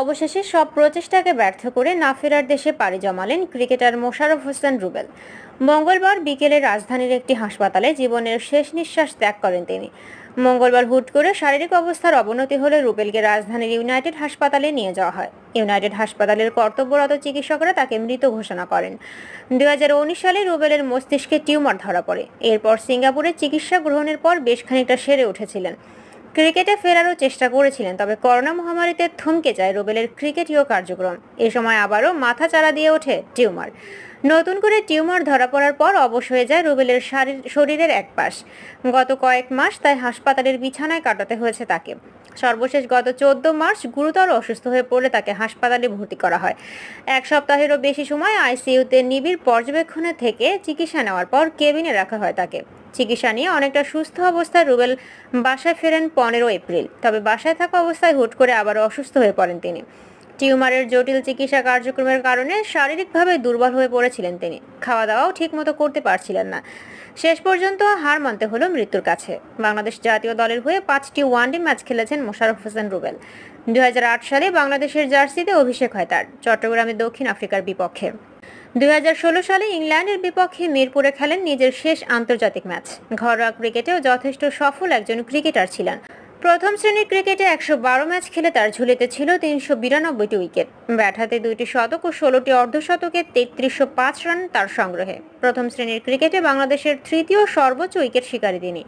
অবশেষে সব প্রচেষ্টাকে ব্যর্থ করে না ফেরার দেশে পাড়ি জমালেন ক্রিকেটার মোশারফ হোসেন রুবেল মঙ্গলবার বিকেলে রাজধানীর একটি হাসপাতালে জীবনের শেষ নিঃশ্বাস ত্যাগ করেন তিনি মঙ্গলবার হুট করে শারীরিক অবস্থার অবনতি হলে রুবেলকে রাজধানীর ইউনাইটেড হাসপাতালে নিয়ে যাওয়া হয় ইউনাইটেড হাসপাতালের কর্তব্যরত চিকিৎসকরা তাকে মৃত ঘোষণা করেন দু সালে রুবেলের মস্তিষ্কে টিউমার ধরা পড়ে এরপর সিঙ্গাপুরে চিকিৎসা গ্রহণের পর বেশ খানিকটা সেরে উঠেছিলেন ক্রিকেটে ফেরারও চেষ্টা করেছিলেন তবে করোনা মহামারীতে থমকে যায় রুবেলের ক্রিকেটীয় কার্যক্রম এ সময় আবারও মাথা চারা দিয়ে ওঠে টিউমার নতুন করে টিউমার ধরা পড়ার পর অবশ হয়ে যায় রুবেলের শরীরের এক পাশ গত কয়েক মাস তাই হাসপাতালের বিছানায় কাটাতে হয়েছে তাকে সর্বশেষ গত চোদ্দ মার্চ গুরুতর অসুস্থ হয়ে পড়লে তাকে হাসপাতালে ভর্তি করা হয় এক সপ্তাহেরও বেশি সময় আইসিইউতে নিবিড় পর্যবেক্ষণে থেকে চিকিৎসা নেওয়ার পর কেবিনে রাখা হয় তাকে চিকিৎসা নিয়ে অনেকটা সুস্থ অবস্থায় রুবেল বাসায় ফেরেন পনেরো এপ্রিল তবে বাসায় থাকা অবস্থায় হুট করে আবার অসুস্থ হয়ে পড়েন তিনি টিউমারের জটিল চিকিৎসা কার্যক্রমের কারণে শারীরিকভাবে দুর্বল হয়ে পড়েছিলেন তিনি খাওয়া দাওয়াও ঠিকমতো করতে পারছিলেন না শেষ পর্যন্ত হার মানতে হলো মৃত্যুর কাছে বাংলাদেশ জাতীয় দলের হয়ে পাঁচটি ওয়ানডে ম্যাচ খেলেছেন মোশারফ হোসেন রুবেল দু সালে বাংলাদেশের জার্সিতে অভিষেক হয় তার চট্টগ্রামে দক্ষিণ আফ্রিকার বিপক্ষে দুই সালে ইংল্যান্ডের বিপক্ষে মিরপুরে খেলেন নিজের শেষ আন্তর্জাতিক ম্যাচ ঘরোয়া ক্রিকেটেও যথেষ্ট সফল একজন ক্রিকেটার ছিলেন প্রথম শ্রেণীর ক্রিকেটে একশো ম্যাচ খেলে তার ঝুলিতে ছিল তিনশো বিরানব্বইটি উইকেট ব্যাট হাতে দুইটি শতক ও ষোলোটি অর্ধশতকে তেত্রিশশো পাঁচ রান তার সংগ্রহে প্রথম শ্রেণীর ক্রিকেটে বাংলাদেশের তৃতীয় সর্বোচ্চ উইকেট শিকারী তিনি